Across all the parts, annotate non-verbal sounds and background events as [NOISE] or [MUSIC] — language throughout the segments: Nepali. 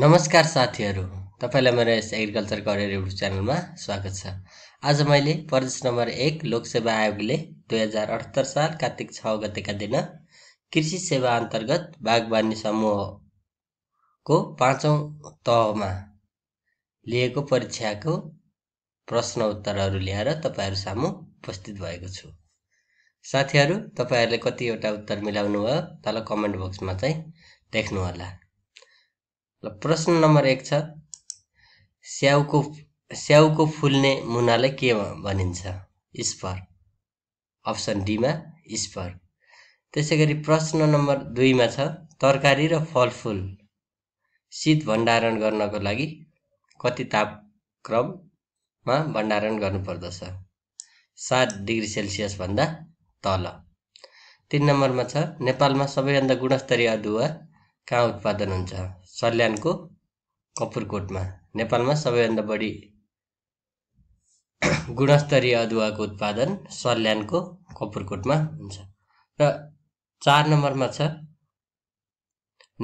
नमस्कार साथीहरू तपाईँलाई मेरो यस एग्रिकल्चर करियर युट्युब च्यानलमा स्वागत छ आज मैले प्रदेश नम्बर एक लोकसेवा आयोगले दुई हजार अठहत्तर साल कार्तिक छ गतेका दिन कृषि सेवा अन्तर्गत बागवानी समूहको पाँचौँ तहमा लिएको परीक्षाको प्रश्न उत्तरहरू ल्याएर तपाईँहरू सामु उपस्थित भएको छु साथीहरू तपाईँहरूले कतिवटा उत्तर मिलाउनु भयो तल कमेन्ट बक्समा चाहिँ देख्नुहोला ल प्रश्न नम्बर एक छ स्याउको स्याउको फुल्ने मुनालाई के भनिन्छ स्पर अप्सन डीमा स्पर त्यसै गरी प्रश्न नम्बर दुईमा छ तरकारी र फलफुल शीत भण्डारण गर्नको लागि कति तापक्रममा भण्डारण गर्नुपर्दछ सात डिग्री सेल्सियसभन्दा तल तिन नम्बरमा छ नेपालमा सबैभन्दा गुणस्तरीय अदुवा कहाँ उत्पादन हुन्छ सल्यानको कपुरकोटमा नेपालमा सबैभन्दा बढी [CLEARS THROAT] गुणस्तरीय अदुवाको उत्पादन सल्यानको कपुरकोटमा हुन्छ र चार नम्बरमा छ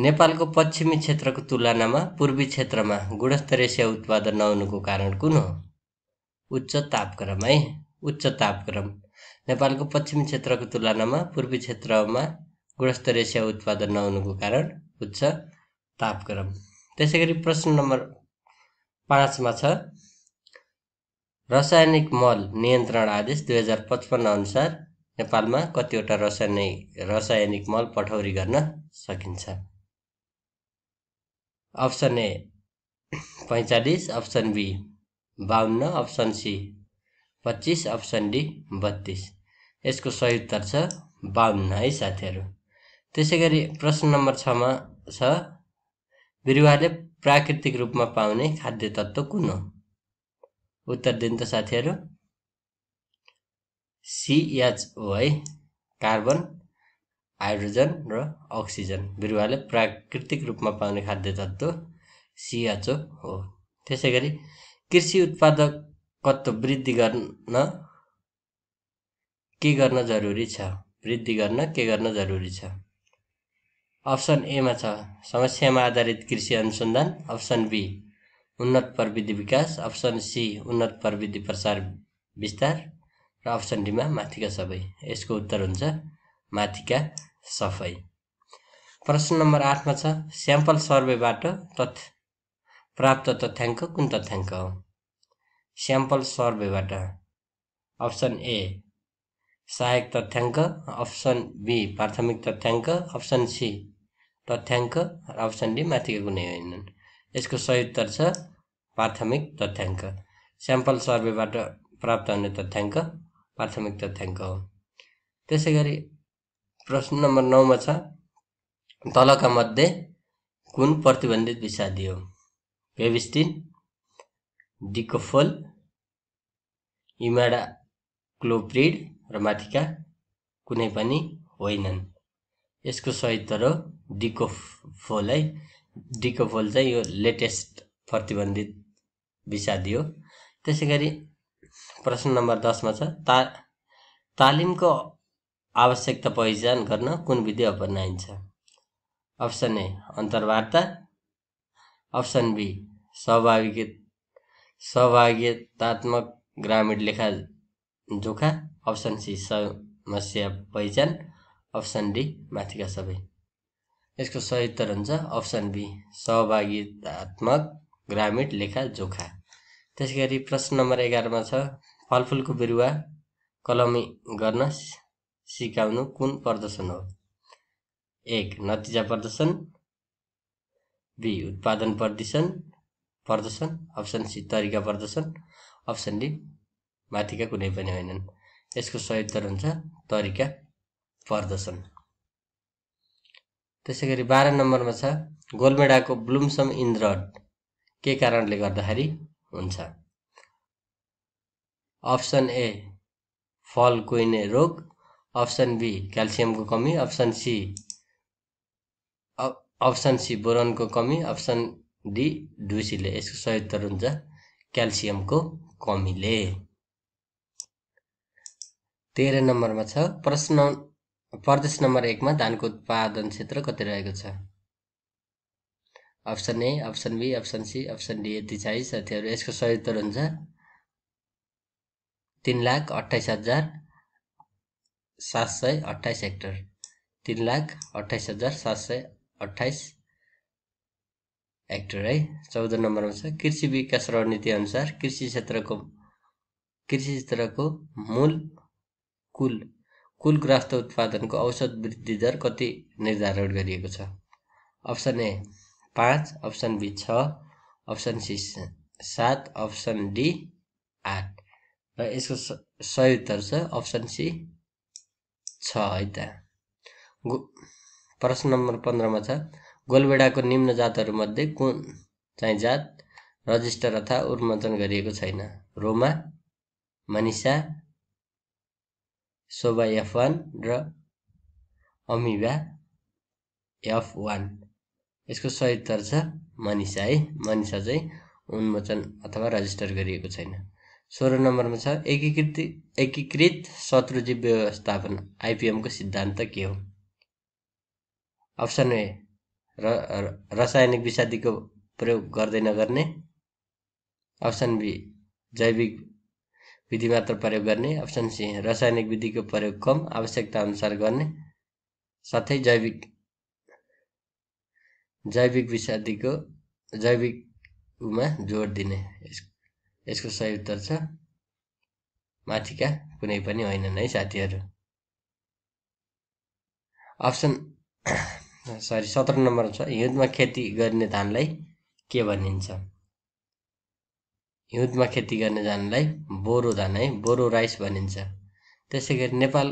नेपालको पश्चिमी क्षेत्रको तुलनामा पूर्वी क्षेत्रमा गुणस्तरीय स्याउ उत्पादन नहुनुको कारण कुन हो उच्च तापक्रम है उच्च तापक्रम नेपालको पश्चिमी क्षेत्रको तुलनामा पूर्वी क्षेत्रमा गुणस्तरीय स्याउ उत्पादन नहुनुको कारण उच्च तापक्रम त्यसै गरी प्रश्न नम्बर पाँचमा छ रासायनिक मल नियन्त्रण आदेश दुई हजार पचपन्न अनुसार नेपालमा कतिवटा रसायनिक रासायनिक मल पठौरी गर्न सकिन्छ अप्सन ए पैँचालिस अप्सन बी बाहन्न अप्सन सी पच्चिस अप्सन डी बत्तिस यसको सही उत्तर छ बाहन्न है साथीहरू त्यसै गरी प्रश्न नम्बर छमा छ बिरुवाले प्राकृतिक रूपमा पाउने खाद्य तत्त्व कुन हो उत्तर दिन त साथीहरू सिएचओ है कार्बन हाइड्रोजन र अक्सिजन बिरुवाले प्राकृतिक रूपमा पाउने खाद्य तत्त्व सिएचओ हो त्यसै गरी कृषि उत्पादकत्व वृद्धि गर्न के गर्न जरुरी छ वृद्धि गर्न के गर्न जरुरी छ अप्सन एमा छ समस्यामा आधारित कृषि अनुसन्धान अप्सन बी उन्नत प्रविधि विकास अप्सन सी उन्नत प्रविधि प्रसार विस्तार र अप्सन डीमा माथिका सबै यसको उत्तर हुन्छ माथिका सफाई प्रश्न नम्बर आठमा छ स्याम्पल सर्वेबाट तथ्य प्राप्त तथ्याङ्क कुन तथ्याङ्क हो स्याम्पल सर्वेबाट अप्सन ए सहायक तथ्याङ्क अप्सन बी प्राथमिक तथ्याङ्क अप्सन सी तथ्याङ्क र अप्सन डी माथिका कुनै होइनन् यसको सही उत्तर छ प्राथमिक तथ्याङ्क स्याम्पल सर्वेबाट प्राप्त हुने तथ्याङ्क प्राथमिक तथ्याङ्क हो त्यसै गरी प्रश्न नम्बर नौमा छ तलका मध्ये कुन प्रतिबन्धित विषा दियो भेभिस्टिन डिकोफोल इमाडा क्लोप्रिड र माथिका कुनै पनि होइनन् यसको सहित डिको डिकोफोल है डिकोफोल चाहिँ यो लेटेस्ट प्रतिबन्धित भिसा दियो त्यसै गरी प्रश्न नम्बर दसमा छ ता तालिमको आवश्यकता पहिचान गर्न कुन विधि अपनाइन्छ अप्सन ए अन्तर्वार्ता अप्सन बी सहभागिक सहभागितात्मक ग्रामीण लेखा जोखा अप्सन सी समस्या पहिचान अप्सन डी माथिका सबै यसको सही उत्तर हुन्छ अप्सन बी सहभागितात्मक ग्रामीण लेखा जोखा त्यस गरी प्रश्न नम्बर एघारमा छ फलफुलको बिरुवा कलमी गर्न सिकाउनु कुन प्रदर्शन हो एक नतिजा प्रदर्शन बी उत्पादन प्रदर्शन प्रदर्शन अप्सन सी तरिका प्रदर्शन अप्सन डी माथिका कुनै पनि होइनन् यसको सही उत्तर हुन्छ तरिका पर्दछन् त्यसै गरी बाह्र नम्बरमा छ गोलमेडाको ब्लुमसम इन्द्र के कारणले गर्दाखेरि हुन्छ अप्सन ए फल कुहिने रोग अप्सन बी क्याल्सियमको कमी अप्सन सी अप्सन सी बोरनको कमी अप्सन डी ढुसीले यसको सही उत्तर हुन्छ क्याल्सियमको कमीले तेह्र नम्बरमा छ प्रश्न प्रदेश नम्बर एकमा धानको उत्पादन क्षेत्र कति रहेको छ option A option B option C option D यति चाहिँ साथीहरू यसको सही उत्तर हुन्छ तिन लाख अट्ठाइस हजार सात सय अट्ठाइस हेक्टर तिन लाख अट्ठाइस हजार सात सय अट्ठाइस हेक्टर है चौध नम्बरमा छ कृषि विकास रणनीति अनुसार कृषि क्षेत्रको कृषि क्षेत्रको मूल कुल कुल ग्रास्त उत्पादनको औसत वृद्धि दर कति निर्धारण गरिएको छ अप्सन ए पाँच अप्सन बी छ अप्सन सी सात अप्सन डी आठ र यसको सही उत्तर छ अप्सन सी छ है त गो प्रश्न नम्बर पन्ध्रमा छ गोलबेडाको निम्न जातहरूमध्ये कुन चाहिँ जात रजिस्टर अथवा उन्मोचन गरिएको छैन रोमा मनिषा सोभा एफ वान र अमिभा एफ वान यसको उत्तर छ मनिषा है मनिषा चाहिँ उन्मोचन अथवा रजिस्टर गरिएको छैन सोह्र नम्बरमा छ एकीकृत एकीकृत शत्रुजीव व्यवस्थापन आइपिएमको सिद्धान्त के हो अप्सन ए र रासायनिक विषादीको प्रयोग गर्दै नगर्ने अप्सन बी जैविक विधि मात्र प्रयोग गर्ने अप्सन सी रासायनिक विधिको प्रयोग कम आवश्यकता अनुसार गर्ने साथै जैविक जैविक विषादीको जैविकमा जोड दिने यसको यसको सही उत्तर छ माथिका कुनै पनि होइनन् है साथीहरू अप्सन [COUGHS] सरी सत्र नम्बर छ हिउँदमा खेती गर्ने धानलाई के भनिन्छ हिउँदमा खेती गर्ने धानलाई बोरो धान है बोरो राइस भनिन्छ त्यसै गरी नेपाल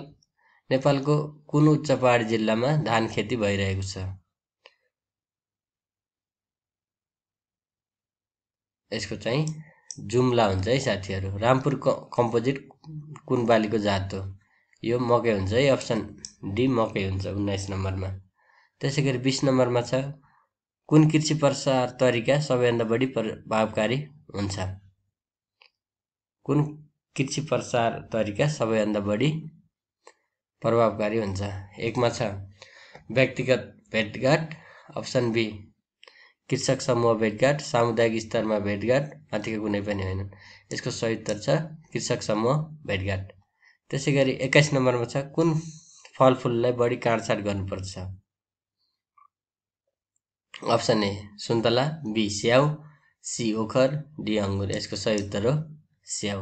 नेपालको कुन उच्च पहाड जिल्लामा धान खेती भइरहेको छ यसको चाहिँ जुम्ला हुन्छ है साथीहरू रामपुर क कम्पोजिट कुन बालीको जात हो यो मकै हुन्छ है अप्सन डी मकै हुन्छ उन्नाइस नम्बरमा त्यसै गरी बिस नम्बरमा छ कुन कृषि प्रसार तरिका सबैभन्दा बढी प्रभावकारी हुन्छ कुन कृषि प्रचार तरिका सबैभन्दा बढी प्रभावकारी हुन्छ एकमा छ व्यक्तिगत भेटघाट अप्सन बी कृषक समूह भेटघाट सामुदायिक स्तरमा भेटघाट माथिको कुनै पनि होइनन् यसको सही उत्तर छ कृषक समूह भेटघाट त्यसै गरी एक्काइस नम्बरमा छ कुन फलफुललाई बढी काँडसाँड गर्नुपर्छ अप्सन ए सुन्तला बी स्याउ सी ओखर डी अङ्गुर यसको सही उत्तर हो स्याउ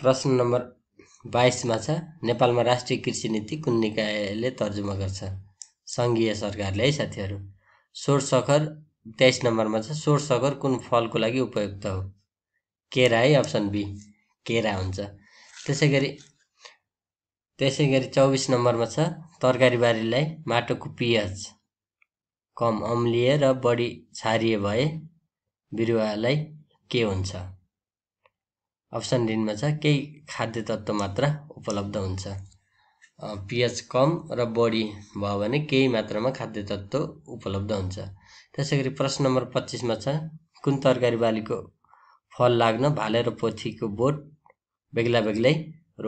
प्रश्न नम्बर बाइसमा छ नेपालमा राष्ट्रिय कृषि नीति कुन निकायले तर्जुमा गर्छ सङ्घीय सरकारले है साथीहरू सखर तेइस नम्बरमा छ सखर कुन फलको लागि उपयुक्त हो केरा है अप्सन बी केरा हुन्छ त्यसै गरी त्यसै गरी चौबिस नम्बरमा छ तरकारीबारीलाई माटोको पिएच कम अम्लिए र बढी छारिए भए बिरुवालाई के हुन्छ अप्सन डिनमा छ केही खाद्य तत्त्व मात्रा उपलब्ध हुन्छ पिएच कम र बढी भयो भने केही मात्रामा खाद्य तत्त्व उपलब्ध हुन्छ त्यसै गरी प्रश्न नम्बर पच्चिसमा छ कुन तरकारी बालीको फल लाग्न भाले र पोथीको बोट बेग्ला बेग्लै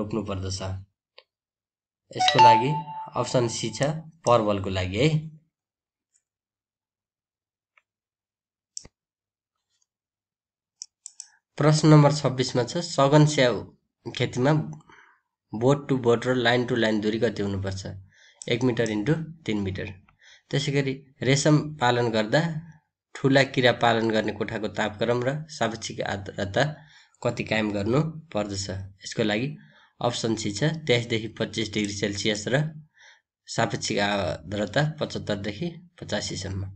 रोप्नु पर्दछ यसको लागि अप्सन सी छ परवलको लागि है प्रश्न नम्बर छब्बिसमा छ सघन स्याउ खेतीमा बोट टु बोट र लाइन टु लाइन दुरी कति हुनुपर्छ एक मिटर इन्टु तिन मिटर त्यसै गरी रेशम पालन गर्दा ठुला किरा पालन गर्ने कोठाको तापक्रम र सापेक्षिक आर्द्रता कति कायम गर्नु पर्दछ यसको लागि अप्सन सी छ तेइसदेखि पच्चिस डिग्री सेल्सियस र सापेक्षिक आर्द्रता पचहत्तरदेखि पचासीसम्म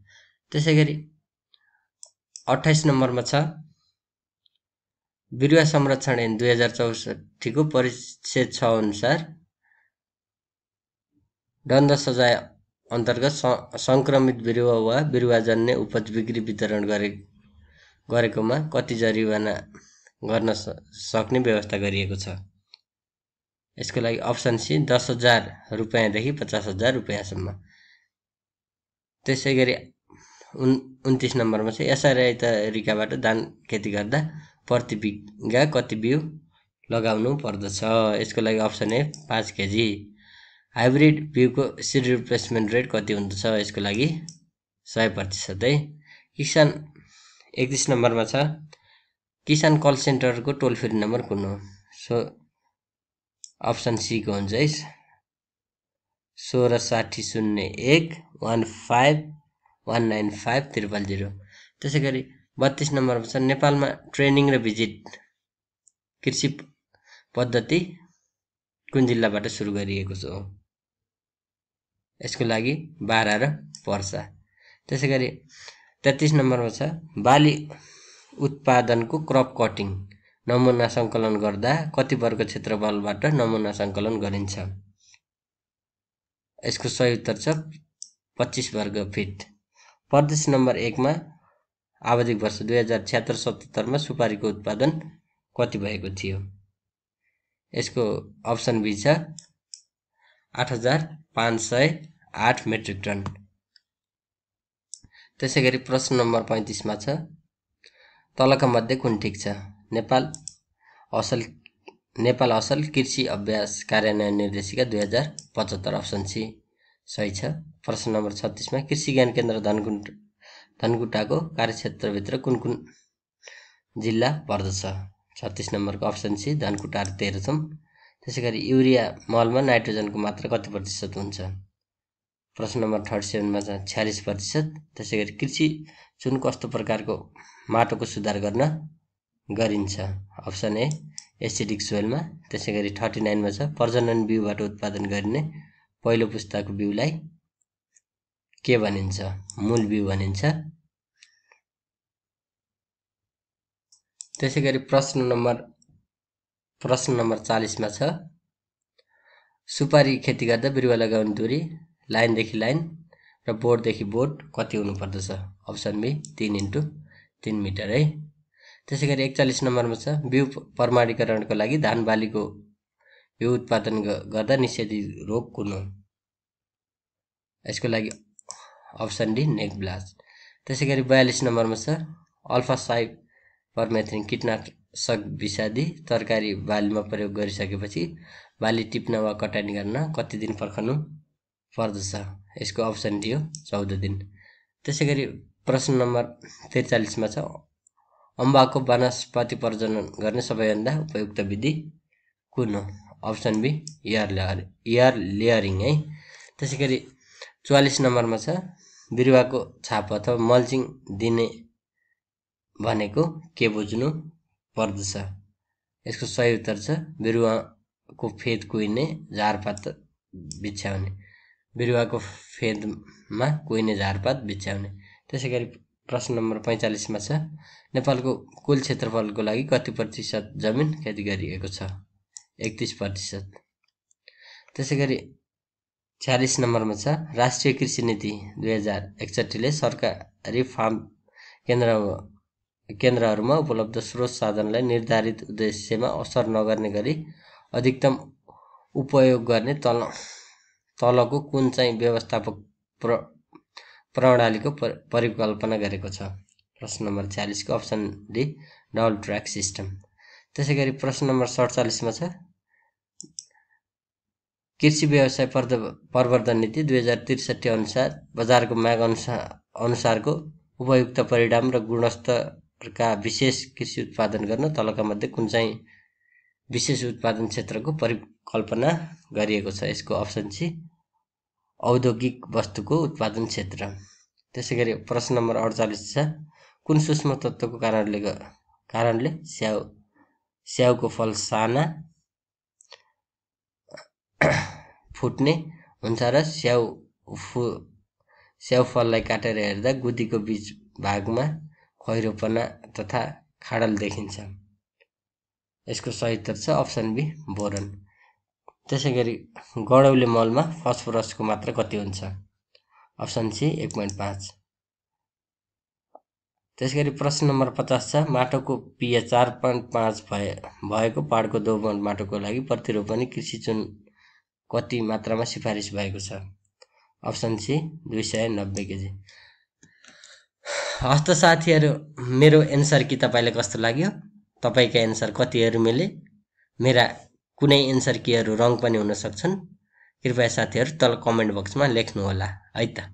त्यसै गरी अठाइस नम्बरमा छ बिरुवा संरक्षण ऐन दुई हजार चौसठीको परिच्छेद छ अनुसार दण्ड सजाय अन्तर्गत सङ्क्रमित बिरुवा वा बिरुवाजन्य उपज बिक्री वितरण गरे गरेकोमा कति जरिवाना गर्न सक्ने व्यवस्था गरिएको छ यसको लागि अप्सन सी दस हजार रुपियाँदेखि पचास हजार रुपियाँसम्म त्यसै गरी उन् उन्तिस नम्बरमा चाहिँ एसआरआई तरिकाबाट धान खेती गर्दा प्रतिबिघा कति बिउ लगाउनु पर्दछ यसको लागि अप्सन ए पाँच केजी हाइब्रिड बिउको सिड रिप्लेसमेन्ट रेट कति हुँदछ यसको लागि सय प्रतिशत है किसान एकतिस नम्बरमा छ किसान कल सेन्टरको टोल फ्री नम्बर कुन हो सो अप्सन सीको हुन्छ है सोह्र साठी शून्य एक one five one nine five triple zero त्यसै गरी बत्तिस नम्बरमा छ नेपालमा ट्रेनिङ र भिजिट कृषि पद्धति कुन जिल्लाबाट सुरु गरिएको छ यसको लागि बाह्र र पर्सा त्यसै गरी तेत्तिस नम्बरमा छ बाली उत्पादनको क्रप कटिङ नमुना सङ्कलन गर्दा कति वर्ग क्षेत्रफलबाट नमुना सङ्कलन गरिन्छ यसको सही उत्तर छ पच्चिस वर्ग फिट प्रदेश नम्बर एकमा आवधिक वर्ष दुई हजार छ्यात्तर सतहत्तरमा सुपारीको उत्पादन कति भएको थियो यसको अप्सन बी छ आठ हजार पाँच सय आठ मेट्रिक टन त्यसै गरी प्रश्न नम्बर पैँतिसमा छ तलका मध्ये कुन ठिक छ नेपाल असल नेपाल असल कृषि अभ्यास कार्यान्वयन निर्देशिका दुई हजार पचहत्तर अप्सन सी सही छ प्रश्न नम्बर छत्तिसमा कृषि ज्ञान केन्द्र धनकुण्ड धनकुटाको कार्यक्षेत्रभित्र कुन कुन जिल्ला पर्दछ छत्तिस नम्बरको अप्सन सी धनकुटा र छौँ त्यसै गरी युरिया मलमा नाइट्रोजनको मात्रा कति प्रतिशत हुन्छ प्रश्न नम्बर थर्टी सेभेनमा छ छ्यालिस प्रतिशत त्यसै गरी कृषि जुन कस्तो प्रकारको माटोको सुधार गर्न गरिन्छ अप्सन ए एसिडिक सोइलमा त्यसै गरी थर्टी नाइनमा छ प्रजनन बिउबाट उत्पादन गरिने पहिलो पुस्ताको बिउलाई के भनिन्छ मूल बिउ भनिन्छ त्यसै गरी प्रश्न नम्बर प्रश्न नम्बर चालिसमा छ सुपारी खेती गर्दा बिरुवा लगाउने दुरी लाइनदेखि लाइन र बोर्डदेखि बोर्ड कति हुनुपर्दछ अप्सन बी तिन इन्टु तिन मिटर है त्यसै गरी एकचालिस नम्बरमा छ बिउ प्रमाणीकरणको लागि धान बालीको बिउ उत्पादन गर्दा निषेधित रोग कुन हो यसको लागि अप्सन डी नेक ब्लास्ट त्यसै गरी बयालिस नम्बरमा छ अल्फा साइ परमेथ्रिन किटनाशक विषादी तरकारी बालीमा प्रयोग गरिसकेपछि बाली टिप्न वा कटानी गर्न कति दिन पर्खनु पर्दछ यसको अप्सन डी हो चौध दिन त्यसै गरी प्रश्न नम्बर त्रिचालिसमा छ अम्बाको वनस्पति प्रजनन गर्ने सबैभन्दा उपयुक्त विधि कुन हो option B air layer air layering है त्यसै गरी चुवालिस नम्बरमा छ बिरुवाको छाप अथवा मल्चिङ दिने भनेको के बुझ्नु पर्दछ यसको सही उत्तर छ बिरुवाको फेद कुहिने झारपात बिछ्याउने बिरुवाको फेदमा कुहिने झारपात बिछ्याउने त्यसै गरी प्रश्न नम्बर पैँचालिसमा छ नेपालको कुल क्षेत्रफलको लागि कति प्रतिशत जमिन खेती गरिएको छ एकतिस प्रतिशत त्यसै गरी चालिस नम्बरमा छ राष्ट्रिय कृषि नीति दुई हजार एकसट्ठीले सरकारी फार्म केन्द्र केन्द्रहरूमा उपलब्ध स्रोत साधनलाई निर्धारित उद्देश्यमा असर नगर्ने गरी अधिकतम उपयोग गर्ने तल तलको कुन चाहिँ व्यवस्थापक प्र प्रणालीको परिकल्पना गरेको छ प्रश्न नम्बर छ्यालिसको option D double track system त्यसै गरी प्रश्न नम्बर सडचालिसमा छ कृषि व्यवसाय पर्द प्रवर्धन नीति दुई हजार त्रिसठी अनुसार बजारको माग अनुसार अनुसारको उपयुक्त परिणाम र गुणस्तरका विशेष कृषि उत्पादन गर्न तलका मध्ये कुन चाहिँ विशेष उत्पादन क्षेत्रको परिकल्पना गरिएको छ यसको अप्सन चाहिँ औद्योगिक वस्तुको उत्पादन क्षेत्र त्यसै गरी प्रश्न नम्बर अडचालिस छ कुन सूक्ष्म तत्त्वको कारणले कारणले स्याउ स्याउको फल साना फुट्ने हुन्छ र स्याउ फु स्याउ फललाई काटेर हेर्दा गुदीको बिच भागमा खैरोपना तथा खाडल देखिन्छ यसको सही उत्तर छ अप्सन बी बोरन त्यसै गरी गडौले मलमा फस्फोरसको मात्रा कति हुन्छ अप्सन सी एक पोइन्ट पाँच त्यसै गरी प्रश्न नम्बर पचास छ माटोको पिएच चार पोइन्ट पाँच भए भएको पाहाडको दोमट माटोको लागि प्रतिरोपणी कृषि चुन कति मात्रामा सिफारिस भएको छ अप्सन सी दुई सय नब्बे केजी हस्त साथीहरू मेरो एन्सर कि तपाईँलाई कस्तो लाग्यो तपाईँका एन्सर कतिहरू मिले मेरा कुनै एन्सर केहरू रङ पनि हुन सक्छन् कृपया साथीहरू तल कमेन्ट बक्समा लेख्नुहोला है त